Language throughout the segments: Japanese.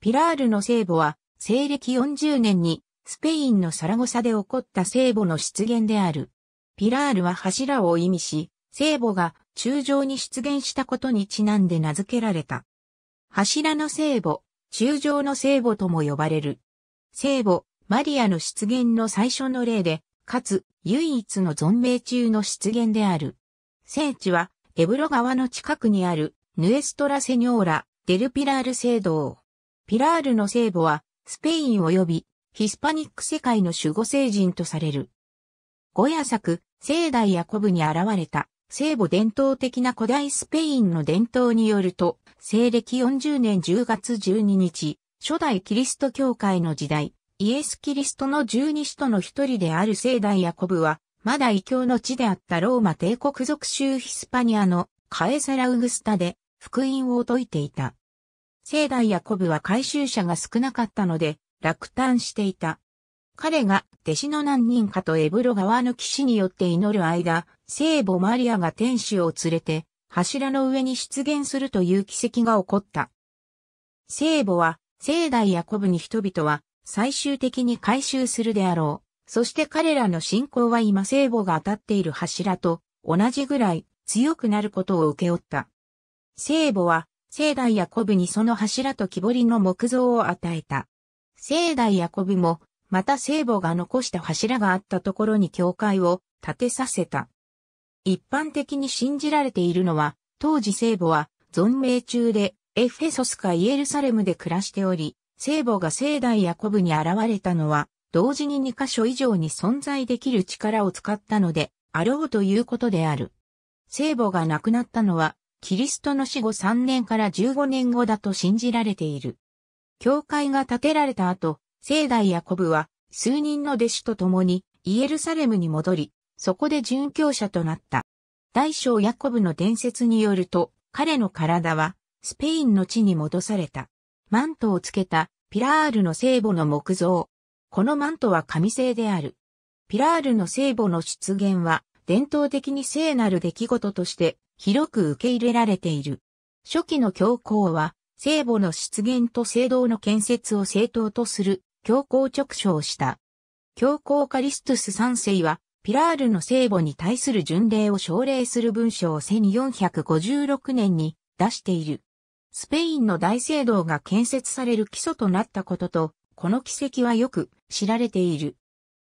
ピラールの聖母は、西暦40年に、スペインのサラゴサで起こった聖母の出現である。ピラールは柱を意味し、聖母が柱状に出現したことにちなんで名付けられた。柱の聖母、柱状の聖母とも呼ばれる。聖母、マリアの出現の最初の例で、かつ唯一の存命中の出現である。聖地は、エブロ川の近くにある、ヌエストラセニョーラ、デルピラール聖堂。ピラールの聖母は、スペイン及びヒスパニック世界の守護聖人とされる。ゴヤ作、聖代ヤコブに現れた、聖母伝統的な古代スペインの伝統によると、西暦40年10月12日、初代キリスト教会の時代、イエス・キリストの十二使徒の一人である聖代ヤコブは、まだ異教の地であったローマ帝国属州ヒスパニアのカエサラ・ウグスタで福音を説いていた。生代やコブは回収者が少なかったので、落胆していた。彼が弟子の何人かとエブロ川の岸によって祈る間、聖母マリアが天使を連れて柱の上に出現するという奇跡が起こった。聖母は聖代やコブに人々は最終的に回収するであろう。そして彼らの信仰は今聖母が当たっている柱と同じぐらい強くなることを受け負った。聖母は聖代ヤコブにその柱と木彫りの木像を与えた。聖代ヤコブも、また聖母が残した柱があったところに教会を建てさせた。一般的に信じられているのは、当時聖母は存命中でエフェソスかイエルサレムで暮らしており、聖母が聖代ヤコブに現れたのは、同時に2カ所以上に存在できる力を使ったので、あろうということである。聖母が亡くなったのは、キリストの死後3年から15年後だと信じられている。教会が建てられた後、聖代ヤコブは数人の弟子と共にイエルサレムに戻り、そこで殉教者となった。大小ヤコブの伝説によると、彼の体はスペインの地に戻された。マントをつけたピラールの聖母の木像。このマントは神聖である。ピラールの聖母の出現は伝統的に聖なる出来事として広く受け入れられている。初期の教皇は、聖母の出現と聖堂の建設を正当とする教皇直唱した。教皇カリストス3世は、ピラールの聖母に対する巡礼を奨励する文書を1456年に出している。スペインの大聖堂が建設される基礎となったことと、この奇跡はよく知られている。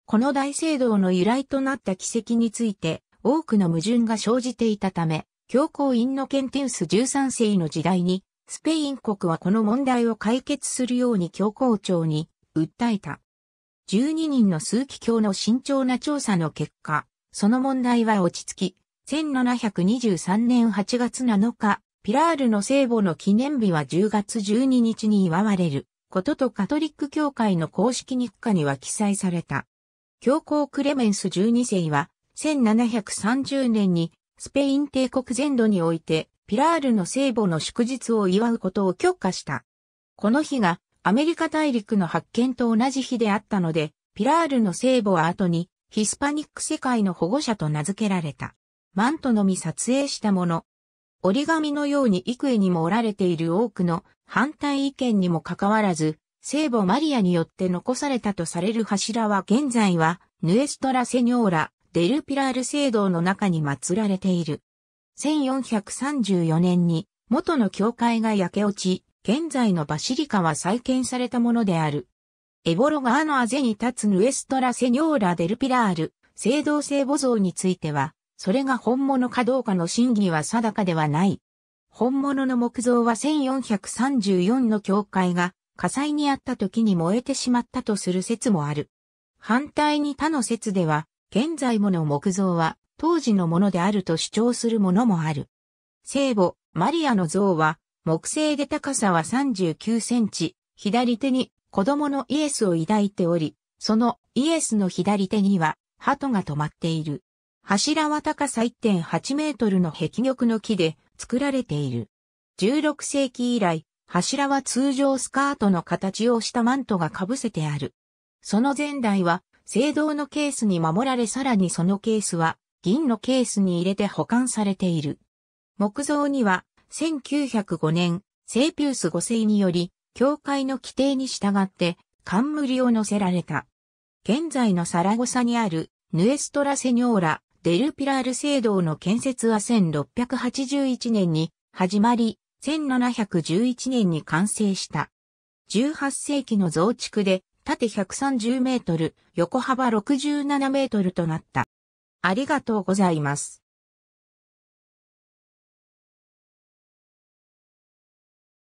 この大聖堂の由来となった奇跡について、多くの矛盾が生じていたため、教皇インノケンテウス13世の時代に、スペイン国はこの問題を解決するように教皇庁に訴えた。12人の数奇教の慎重な調査の結果、その問題は落ち着き、1723年8月7日、ピラールの聖母の記念日は10月12日に祝われることとカトリック教会の公式日課には記載された。教皇クレメンス12世は1730年にスペイン帝国全土において、ピラールの聖母の祝日を祝うことを許可した。この日がアメリカ大陸の発見と同じ日であったので、ピラールの聖母は後にヒスパニック世界の保護者と名付けられた。マントのみ撮影したもの。折り紙のように幾重にも折られている多くの反対意見にもかかわらず、聖母マリアによって残されたとされる柱は現在は、ヌエストラ・セニョーラ、デルピラール聖堂の中に祀られている。1434年に元の教会が焼け落ち、現在のバシリカは再建されたものである。エボロ川のアゼに立つヌエストラ・セニョーラ・デルピラール、聖堂聖母像については、それが本物かどうかの真偽は定かではない。本物の木像は1434の教会が火災にあった時に燃えてしまったとする説もある。反対に他の説では、現在もの木像は当時のものであると主張するものもある。聖母、マリアの像は木製で高さは39センチ、左手に子供のイエスを抱いており、そのイエスの左手には鳩が止まっている。柱は高さ1.8メートルの壁玉の木で作られている。16世紀以来、柱は通常スカートの形をしたマントが被せてある。その前代は青銅のケースに守られさらにそのケースは銀のケースに入れて保管されている。木造には1905年セーピウス5世により教会の規定に従って冠を乗せられた。現在のサラゴサにあるヌエストラセニョーラ・デルピラール聖堂の建設は1681年に始まり、1711年に完成した。18世紀の増築で縦130メートル、横幅67メートルとなった。ありがとうございます。